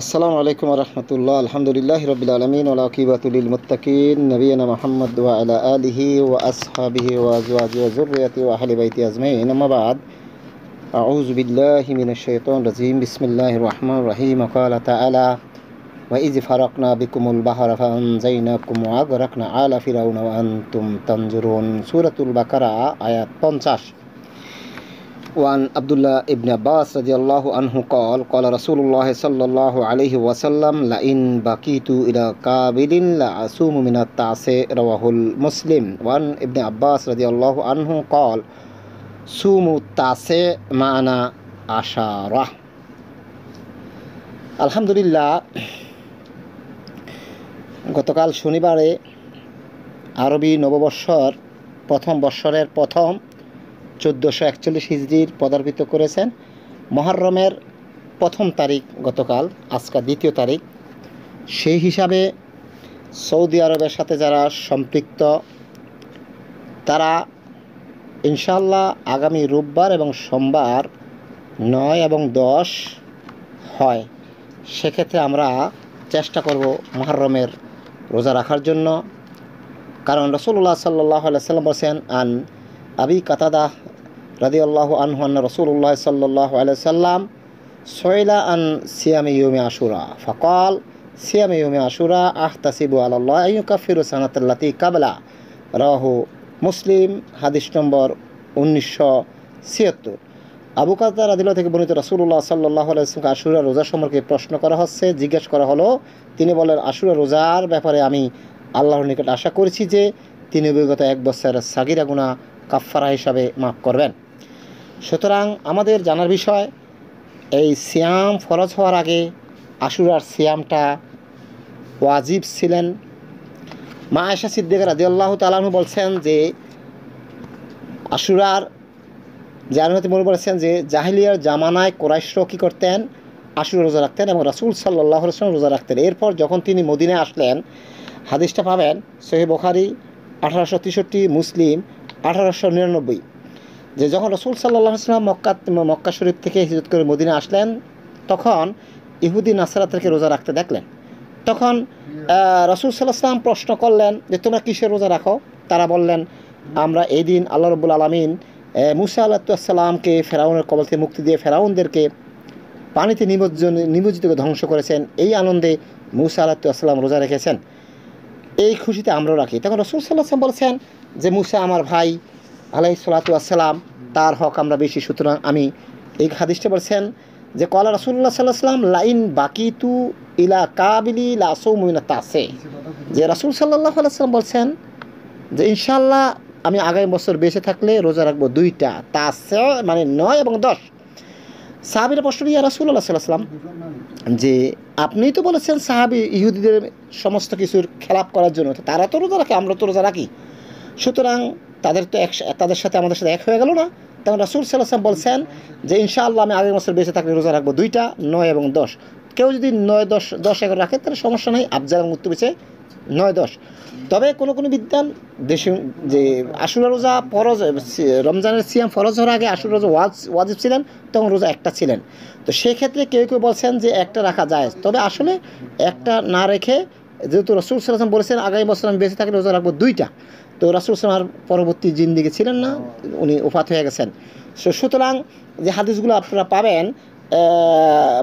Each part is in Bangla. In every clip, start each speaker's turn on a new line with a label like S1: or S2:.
S1: السلام عليكم ورحمة الله الحمد لله رب العالمين والعقبة للمتقين نبينا محمد وعلى آله وأصحابه وأزواجه وزرعته وأهل بيته أزمين أما بعد أعوذ بالله من الشيطان الرجيم بسم الله الرحمن الرحيم قال تعالى وإذ فرقنا بكم البحر فأنزيناكم وأغرقنا على فرعون وأنتم تنظرون سورة البقرة آيات 15 ওয়ান আবদুল্লাহ ইবনে আব্বাস রাজি আল্লাহ আনহু কল কল রসুল্লাহ সাল্লাহ আলহি ওয়াসাল্লাম লাইন বাকিতু ইলা কাবিদিন লাসুমিনা তাসে রওয়াহুল মুসলিম ওয়ান ইবনে আব্বাস রাজি আল্লাহ আনহু কল সুমু তাসে মানা আশারা আলহামদুলিল্লাহ গতকাল শনিবারে আরবি নববর্ষর প্রথম বৎসরের প্রথম চোদ্দোশো একচল্লিশ হিজড়ির পদার্পিত করেছেন মহারমের প্রথম তারিখ গতকাল আজকা দ্বিতীয় তারিখ সেই হিসাবে সৌদি আরবের সাথে যারা সম্পৃক্ত তারা ইনশাল্লাহ আগামী রোববার এবং সোমবার নয় এবং দশ হয় সেক্ষেত্রে আমরা চেষ্টা করব মহারমের রোজা রাখার জন্য কারণ রসুল্লাহ সাল্লাহ সাল্লাম বলছেন আন আবি কাতাদা রাদি আল্লাহ আনহান রসুল্লাহ সাল্লাহ সাল্লাম সৈলা আন সিয়ামি ইউমি আশুরা ফকাল সিয়ামি ইউমি আশুরা আহ তাসিবু আল্লাহ ইউকাফিরু সানাতাল্লাতি কাবলা রাহু মুসলিম হাদিস নম্বর উনিশশো ছিয়াত্তর আবু কাজদার আদিল্লা থেকে বর্ণিত রসুল্লাহ সাল্লাহ আলাইসলামকে আশুরা রোজা সম্পর্কে প্রশ্ন করা হচ্ছে জিজ্ঞেস করা হলো তিনি বলেন আশুরা রোজার ব্যাপারে আমি আল্লাহর নিকট আশা করছি যে তিনি অভিজ্ঞতা এক বছরের সাগিরা গুণা কাফফারা হিসাবে মাফ করবেন সুতরাং আমাদের জানার বিষয় এই সিয়াম ফরজ হওয়ার আগে আশুরার সিয়ামটা ওয়াজিব ছিলেন মা আয়সা সিদ্দিক রাজিউল্লাহ তালাহু বলছেন যে আশুরার জানুয়ারি মনে বলেছেন যে জাহিলিয়ার জামানায় কোরাইশ্র কী করতেন আশুরা রোজা রাখতেন এবং রাসুল সাল্লাহ রসলাম রোজা রাখতেন এরপর যখন তিনি মদিনে আসলেন হাদিসটা পাবেন সোহেব বখারি আঠারোশো মুসলিম আঠারোশো নিরানব্বই যে যখন রসুল সাল্লাহ সাল্লাম মক্কা মক্কা শরীফ থেকে হিজরত করে মদিনা আসলেন তখন ইহুদি থেকে রোজা রাখতে দেখলেন তখন রসুল সাল্লাহাম প্রশ্ন করলেন যে তোমরা কিসের রোজা রাখো তারা বললেন আমরা এই দিন আল্লাহ রবুল আলমিন মুসা আল্লাহসাল্লামকে ফেরাউনের কবল থেকে মুক্তি দিয়ে ফেরাউনদেরকে পানিতে নিমজ্জন নিমজ্জিত ধ্বংস করেছেন এই আনন্দে মুসা আল্লাহাম রোজা রেখেছেন এই খুশিতে আমরাও রাখি তখন রসুল সাল্লাহাম বলছেন যে মুসা আমার ভাই আলাই সালাতু আসসালাম তার হক আমরা বেশি সুতরাং আমি এই হাদিসটা বলছেন যে কলা রাসুল্লাহ সাল্লাহাম লাইন বাকি তু ইলা কাবিলি লাসৌমিনা তাসে যে রাসুল সাল্লাহ আলাইসাল্লাম বলছেন যে ইনশাল্লাহ আমি আগামী বছর বেঁচে থাকলে রোজা রাখবো দুইটা তাসে মানে নয় এবং দশ সাহাবির প্রশ্ন ইয়া রাসুল্লাহ সাল্লাহাম যে আপনি তো বলেছেন সাহাবি ইহুদিদের সমস্ত কিছুর খেলাপ করার জন্য তারা তো রোজা রাখে আমরা তো রোজা রাখি সুতরাং তাদের তো এক তাদের সাথে আমাদের সাথে এক হয়ে গেল না তখন রাসুল সাল্লাম বলছেন যে ইনশাআল্লাহ আমি আগের বছর বেঁচে থাকলে রোজা রাখবো দুইটা নয় এবং দশ কেউ যদি নয় দশ দশ এগারো রাখে তাহলে সমস্যা নেই আফজাল এবং উত্তর বেছে নয় দশ তবে কোনো কোনো বিদ্যান দেশে যে আশুরা রোজা ফরজ রমজানের সিয়াম ফরজ হওয়ার আগে আশুরা রোজা ওয়াজ ওয়াজিব ছিলেন তখন রোজা একটা ছিলেন তো সেক্ষেত্রে কেউ কেউ বলছেন যে একটা রাখা যায় তবে আসলে একটা না রেখে যেহেতু রসুল সাল্লাম বলেছেন আগামী বছর আমি বেঁচে থাকলে রোজা রাখবো দুইটা তো রাসুল সালামার পরবর্তী জিন্দিগি ছিলেন না উনি ওফাত হয়ে গেছেন সো সুতরাং যে হাদিসগুলো আপনারা পাবেন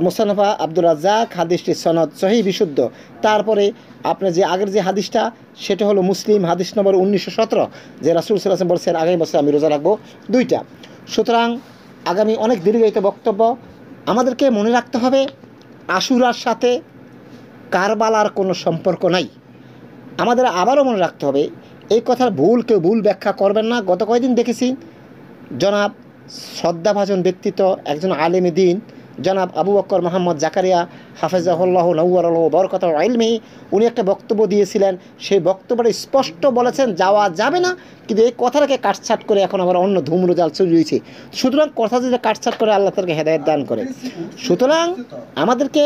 S1: মোসানফা আব্দুল রাজাক হাদিসটি সনদ সহি বিশুদ্ধ তারপরে আপনার যে আগের যে হাদিসটা সেটা হলো মুসলিম হাদিস নম্বর উনিশশো সতেরো যে রাসুল সাল্লাম বলছেন আগামী বছর আমি রোজা রাখবো দুইটা সুতরাং আগামী অনেক দীর্ঘায়িত বক্তব্য আমাদেরকে মনে রাখতে হবে আশুরার সাথে কারবালার কোনো সম্পর্ক নাই আমাদের আবারও মনে রাখতে হবে এই কথার ভুল কেউ ভুল ব্যাখ্যা করবেন না গত কয়েকদিন দেখেছি জনাব শ্রদ্ধাভাজন ব্যক্তিত্ব একজন আলেমী দিন জনাব আবু বক্কর মোহাম্মদ জাকারিয়া হাফেজাহুল্লাহ নৌয়ারল বরকত আইলমি উনি একটা বক্তব্য দিয়েছিলেন সেই বক্তব্যটা স্পষ্ট বলেছেন যাওয়া যাবে না কিন্তু এই কথাটাকে কাটছাট করে এখন আবার অন্য ধূম্রজাল চড়িয়েছি সুতরাং কথা যদি কাটছাট করে আল্লাহ তাদেরকে হেদায়ত দান করে সুতরাং আমাদেরকে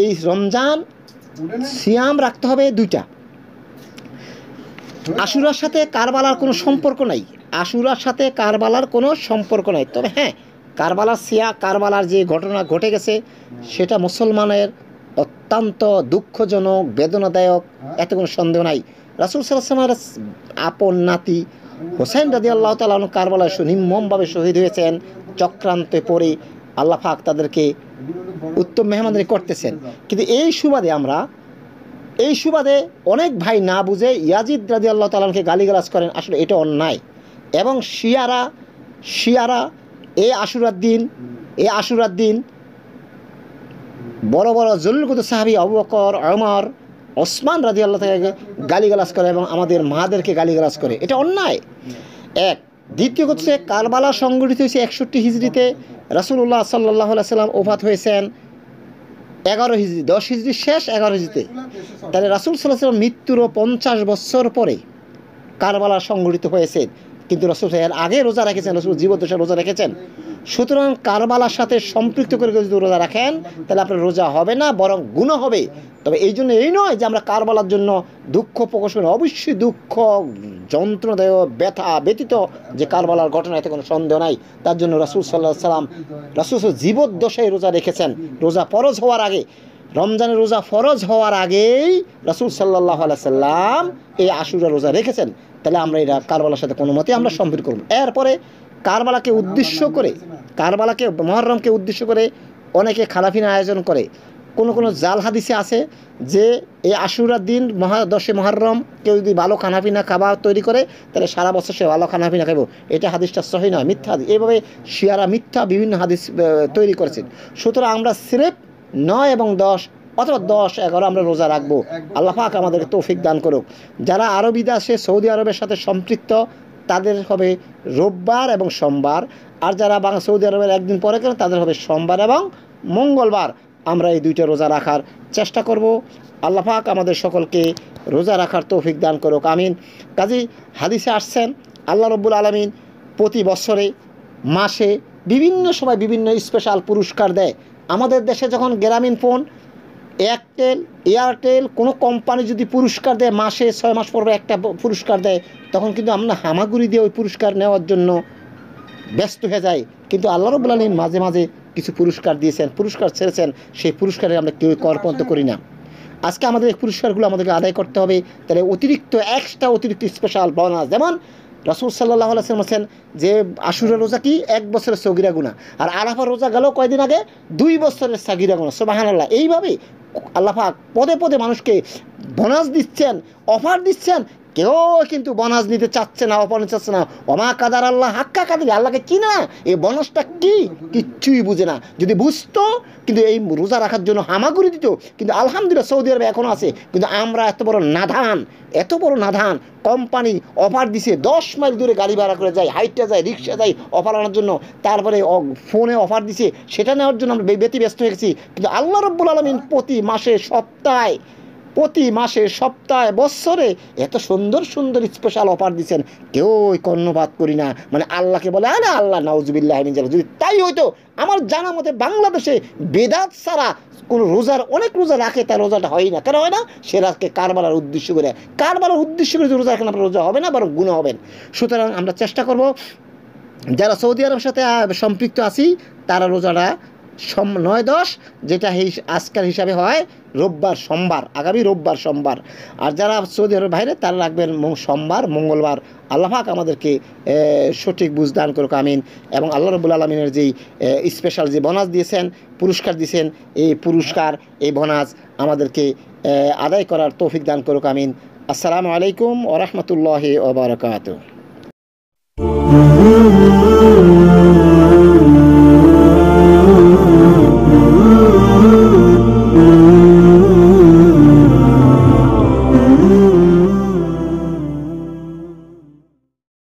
S1: এই রমজান সিয়াম রাখতে হবে দুইটা আশুরার সাথে কারবালার কোনো সম্পর্ক নাই আশুরার সাথে কারবালার কোনো সম্পর্ক নাই তবে হ্যাঁ কারবালার সিয়া কারবালার যে ঘটনা ঘটে গেছে সেটা মুসলমানের অত্যন্ত দুঃখজনক বেদনাদায়ক হ্যাঁ। এত কোনো সন্দেহ নাই রাসুল সাল্লামের আপন নাতি হোসেন রাজি আল্লাহ তালন কারবালায় নির্মমভাবে শহীদ হয়েছেন চক্রান্তে পড়ে আল্লাহাক তাদেরকে উত্তম মেহমানদারি করতেছেন কিন্তু এই সুবাদে আমরা এই সুবাদে অনেক ভাই না বুঝে ইয়াজিদ রাজি আল্লাহ তালকে গালিগালাজ করেন আসলে এটা অন্যায় এবং শিয়ারা শিয়ারা এ আশুরার দিন এ আশুরার দিন বড় বড় জরুরগত সাহাবি অবকর অমর ওসমান রাজি আল্লাহ থেকে গালিগালাজ করে এবং আমাদের মাদেরকে গালিগালাজ করে এটা অন্যায় এক দ্বিতীয় হচ্ছে কারবালা সংগঠিত হয়েছে একষট্টি হিজড়িতে রাসুল্লাহ সাল্লাহ সাল্লাম ওফাত হয়েছেন এগারো হিজড়ি দশ হিজড়ি শেষ এগারো হিজড়িতে তাহলে রাসুল সাল্লাহ সাল্লাম মৃত্যুরও পঞ্চাশ বছর পরে কারবালা সংঘটিত হয়েছে কিন্তু রসুল এর আগে রোজা রেখেছেন রসুল জীবদ্দশা রোজা রেখেছেন সুতরাং কারবালার সাথে সম্পৃক্ত করে যদি রোজা রাখেন তাহলে আপনার রোজা হবে না বরং গুণ হবে তবে এই জন্য এই নয় যে আমরা কারবালার জন্য দুঃখ প্রকাশ করি অবশ্যই দুঃখ যন্ত্রণাদায় ব্যথা ব্যতীত যে কারবালার ঘটনা এতে কোনো সন্দেহ নাই তার জন্য রসুল সাল্লাহ সাল্লাম রসুল জীবদ্দশায় রোজা রেখেছেন রোজা পরজ হওয়ার আগে রমজানের রোজা ফরজ হওয়ার আগেই রসুল সাল্লাহ সাল্লাম এই আশুরা রোজা রেখেছেন তাহলে আমরা এটা কারবালার সাথে কোনো মতে আমরা সম্পৃক্ত করব এরপরে কারবালাকে উদ্দেশ্য করে কারবালাকে মহরমকে উদ্দেশ্য করে অনেকে খানাফিনা আয়োজন করে কোনো কোনো জাল হাদিসে আছে যে এই আশুরার দিন মহা দশে মহরম কেউ যদি ভালো খানাপিনা খাবার তৈরি করে তাহলে সারা বছর সে ভালো খানাপিনা খাবো এটা হাদিসটা সহি নয় মিথ্যা এইভাবে শিয়ারা মিথ্যা বিভিন্ন হাদিস তৈরি করেছেন সুতরাং আমরা স্রেফ নয় এবং দশ অথবা দশ এগারো আমরা রোজা রাখবো আল্লাহ পাক আমাদেরকে তৌফিক দান করুক যারা আরব আছে সৌদি আরবের সাথে সম্পৃক্ত তাদের হবে রোববার এবং সোমবার আর যারা বাংলা সৌদি আরবের একদিন পরে কেন তাদের হবে সোমবার এবং মঙ্গলবার আমরা এই দুইটা রোজা রাখার চেষ্টা করব আল্লাহ পাক আমাদের সকলকে রোজা রাখার তৌফিক দান করুক আমিন কাজী হাদিসে আসছেন আল্লাহ রব্বুল আলমিন প্রতি বছরে মাসে বিভিন্ন সময় বিভিন্ন স্পেশাল পুরস্কার দেয় আমাদের দেশে যখন গ্রামীণ ফোন এয়ারটেল এয়ারটেল কোনো কোম্পানি যদি পুরস্কার দেয় মাসে ছয় মাস পর একটা পুরস্কার দেয় তখন কিন্তু আমরা হামাগুড়ি দিয়ে ওই পুরস্কার নেওয়ার জন্য ব্যস্ত হয়ে যায় কিন্তু আল্লাহ রবুল আলমিন মাঝে মাঝে কিছু পুরস্কার দিয়েছেন পুরস্কার ছেড়েছেন সেই পুরস্কারে আমরা কেউ করপন্ত করি না আজকে আমাদের এই পুরস্কারগুলো আমাদেরকে আদায় করতে হবে তাহলে অতিরিক্ত এক্সট্রা অতিরিক্ত স্পেশাল বোনাস যেমন রসুল সাল্লাহ আলাইসলাম আছেন যে আশুরের রোজা কি এক বছরের সগিরা গুণা আর আরাফার রোজা গেল কয়দিন আগে দুই বছরের সাগিরা গুণা সোবাহান আল্লাহ এইভাবেই আল্লাহাক পদে পদে মানুষকে বোনাস দিচ্ছেন অফার দিচ্ছেন কেউ কিন্তু বনাজ নিতে চাচ্ছে না অপনে চাচ্ছে না অমা কাদার আল্লাহ হাক্কা কাদের আল্লাহকে চিনে না এই বনসটা কি কিচ্ছুই বুঝে না যদি বুঝতো কিন্তু এই রোজা রাখার জন্য হামাগুড়ি দিত কিন্তু আলহামদুলিল্লাহ সৌদি আরবে এখনও আছে কিন্তু আমরা এত বড় নাধান এত বড় নাধান কোম্পানি অফার দিছে দশ মাইল দূরে গাড়ি ভাড়া করে যায় হাইটটা যায় রিক্সা যায় অফার আনার জন্য তারপরে ফোনে অফার দিছে সেটা নেওয়ার জন্য আমরা ব্যতি ব্যস্ত হয়ে গেছি কিন্তু আল্লাহ রব্বুল আলমিন প্রতি মাসে সপ্তাহে প্রতি মাসে সপ্তাহে বৎসরে এত সুন্দর সুন্দর স্পেশাল অফার দিচ্ছেন কেউই কর্ণপাত করি না মানে আল্লাহকে বলে আরে আল্লাহ নাউজবিল্লাহ যদি তাই হইতো আমার জানা মতে বাংলাদেশে বেদাত ছাড়া কোনো রোজার অনেক রোজা রাখে তার রোজাটা হয় না কেন হয় না সে রাজকে কারবার উদ্দেশ্য করে কারবার উদ্দেশ্য করে রোজা রাখেন আপনার রোজা হবে না বরং গুণ হবেন সুতরাং আমরা চেষ্টা করব যারা সৌদি আরবের সাথে সম্পৃক্ত আছি তারা রোজাটা সম নয় দশ যেটা আজকাল হিসাবে হয় রোববার সোমবার আগামী রোববার সোমবার আর যারা সৌদি আরবের বাইরে তারা রাখবেন সোমবার মঙ্গলবার হাক আমাদেরকে সঠিক বুঝদান করুক আমিন এবং আল্লাহ রবুল আলমিনের যেই স্পেশাল যে বনাস দিয়েছেন পুরস্কার দিয়েছেন এই পুরস্কার এই বনাস আমাদেরকে আদায় করার তৌফিক দান করুক আমিন আসসালামু আলাইকুম ওরহমতুল্লাহ ওবরাকাত